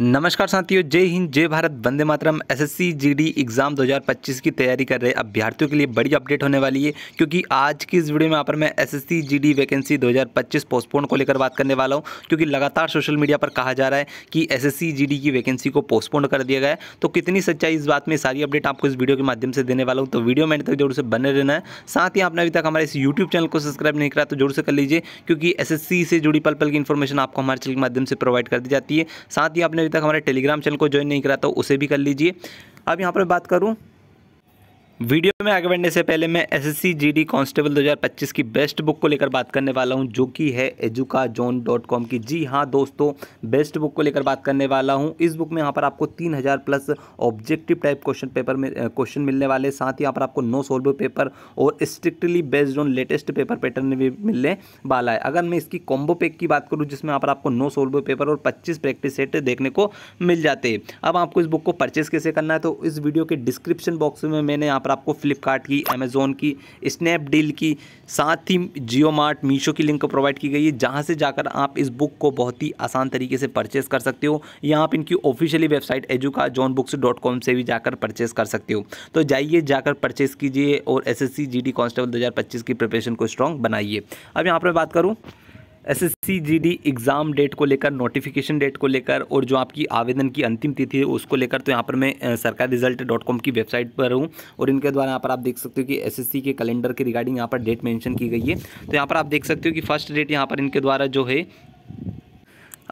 नमस्कार साथियों जय हिंद जय Bharat Vande Mataram SSC GD exam 2025 की तैयारी कर रहे अभ्यर्थियों के लिए बड़ी अपडेट होने वाली है क्योंकि आज की इस वीडियो में यहाँ पर मैं एसएससी जीडी वैकेंसी 2025 पोस्टपोन को लेकर बात करने वाला हूँ क्योंकि लगातार सोशल मीडिया पर कहा जा रहा है कि एसएससी जीडी की वैकेंसी को पोस्टपोन कर दिया गया है तो कितनी सच्चाई इस बात में सारी अपडेट आपको इस वीडियो के माध्यम से देने वाला हूँ तो वीडियो मैंने तक जोर से बने रहना है साथ ही आपने अभी तक हमारे इस यूट्यूब चैनल को सब्सक्राइब नहीं करा तो जोर से कर लीजिए क्योंकि एस से जुड़ी पल पल की इन्फॉर्मेशन आपको हमारे चैनल के माध्यम से प्रोवाइड कर दी जाती है साथ ही आपने अभी तक हमारे टेलीग्राम चैनल को ज्वाइन नहीं करा तो उसे भी कर लीजिए अब यहाँ पर बात करूँ वीडियो में आगे बढ़ने से पहले मैं एसएससी जीडी कांस्टेबल 2025 की बेस्ट बुक को लेकर बात करने वाला हूं जो कि है एजुका डॉट कॉम की जी हां दोस्तों बेस्ट बुक को लेकर बात करने वाला हूं इस बुक में यहां पर आपको 3000 plus objective type question paper में क्वेश्चन मिलने वाले साथ ही यहाँ पर आपको नो सोल्व पेपर और strictly based on latest paper pattern भी मिलने वाला है अगर मैं इसकी कॉम्बो पैक की बात करूँ जिसमें यहाँ पर आपको नो सोल्व पेपर और पच्चीस प्रैक्टिस सेट देखने को मिल जाते हैं अब आपको इस बुक को परचेज कैसे करना है तो इस वीडियो के डिस्क्रिप्शन बॉक्स में मैंने यहाँ पर आपको फ्लिपकार्ट की अमेज़ोन की स्नैपडील की साथ ही जियो मार्ट मीशो की लिंक प्रोवाइड की गई है जहाँ से जाकर आप इस बुक को बहुत ही आसान तरीके से परचेस कर सकते हो या आप इनकी ऑफिशियली वेबसाइट एजुका जॉन बुक्स डॉट कॉम से भी जाकर परचेस कर सकते हो तो जाइए जाकर परचेस कीजिए और S S C G D constable दो हज़ार पच्चीस की प्रिपरेशन को स्ट्रॉन्ग बनाइए अब यहाँ पर बात करूँ एसएससी जीडी एग्ज़ाम डेट को लेकर नोटिफिकेशन डेट को लेकर और जो आपकी आवेदन की अंतिम तिथि है उसको लेकर तो यहाँ पर मैं सरकार रिजल्ट डॉट कॉम की वेबसाइट पर हूँ और इनके द्वारा यहाँ पर आप देख सकते हो कि एसएससी के कैलेंडर के रिगार्डिंग यहाँ पर डेट मेंशन की गई है तो यहाँ पर आप देख सकते हो कि फर्स्ट डेट यहाँ पर इनके द्वारा जो है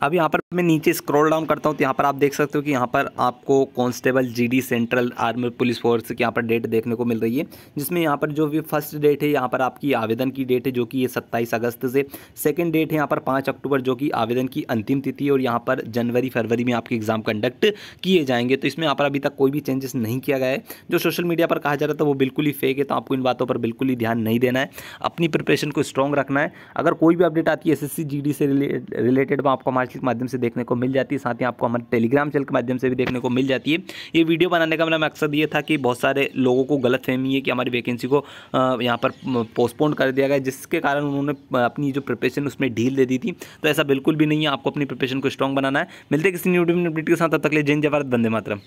अब यहाँ पर मैं नीचे स्क्रॉल डाउन करता हूँ तो यहाँ पर आप देख सकते हो कि यहाँ पर आपको constable GD central army police force की यहाँ पर डेट देखने को मिल रही है जिसमें यहाँ पर जो भी फर्स्ट डेट है यहाँ पर आपकी आवेदन की डेट है जो कि ये सत्ताईस अगस्त से सेकेंड डेट है यहाँ पर पाँच अक्टूबर जो कि आवेदन की अंतिम तिथि और यहाँ पर जनवरी फरवरी में आपके एग्ज़ाम कंडक्ट किए जाएंगे तो इसमें यहाँ पर अभी तक कोई भी चेंजेस नहीं किया गया है जो सोशल मीडिया पर कहा जा रहा था वो बिल्कुल ही फेक है तो आपको इन बातों पर बिल्कुल ही ध्यान नहीं देना है अपनी प्रिपरेशन को स्ट्रॉन्ग रखना है अगर कोई भी अपडेट आती है एस एस से रिलेटेड मैं आपको हमारे माध्यम से देखने को मिल जाती है साथ ही आपको हमारे टेलीग्राम चैनल के माध्यम से भी देखने को मिल जाती है ये वीडियो बनाने का मेरा मतलब मकसद ये था कि बहुत सारे लोगों को गलत फहमी है कि हमारी वैकेंसी को यहाँ पर पोस्टपोन कर दिया गया जिसके कारण उन्होंने अपनी जो प्रिपरेशन उसमें ढील दे दी थी तो ऐसा बिल्कुल भी नहीं है आपको अपनी प्रिपरेशन को स्ट्रॉन्ग बनाना है मिलते किसी न्यू अपडेट के साथ तब तक ले जैन जवाब बंदे मात्र